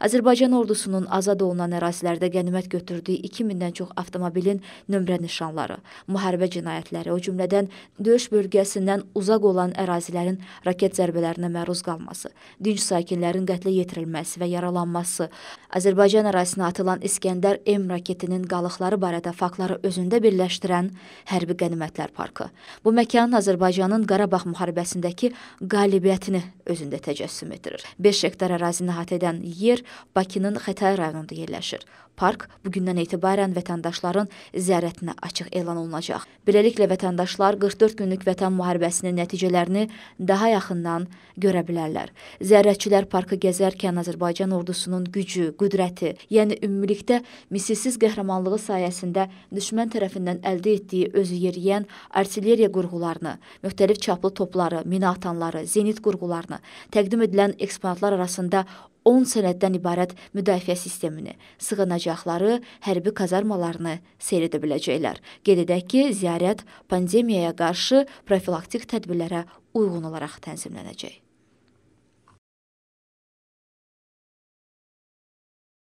Azərbaycan ordusunun azad olunan ərazilərdə qənimət götürdüyü 2000-dən çox avtomobilin nömrə nişanları, müharibə cinayətləri, o cümlədən döyüş bölgəsindən uzaq olan ərazilərin raket zərbələrinə məruz qalması, dinc sakinlərin qətlə yetirilməsi və yaralanması, Azərbaycan ərazisinə atılan İskəndər M raketinin qalıqları barədə faktları özündə birləşdirən hərbi qənimətlər parkı. Bu məkan Azərbaycanın Qarabağ müharibəsindəki qalibiyyətini özündə təcəssüm etdirir. 5 hektar ərazini əhatə edən yer Bakının Xətay rayonunda yerləşir. Park bugündən etibarən vətəndaşların ziyarətinə açıq elan olunacaq. Beləliklə vətəndaşlar 44 günlük vətən müharibəsinin nəticələrini daha yaxından görə bilərlər. Ziyarətçilər parkı gəzərkən Azərbaycan ordusunun gücü, qüdrəti, yəni ümumilikdə misilsiz qəhrəmanlığı sayəsində düşmən tərəfindən əldə etdiyi özü yeriyən artilleriya qurğularını, müxtəlif çaplı topları, mina atanları, zenit qurğularını təqdim edilən eksponatlar arasında 10 sənəddən ibarət müdafiə sistemini, sığınacaqları, hərbi kazarmalarını seyr edə biləcəklər. Qeyd edək ki, ziyarət pandemiyaya qarşı profilaktik tədbirlərə uyğun olaraq tənzimlənəcək.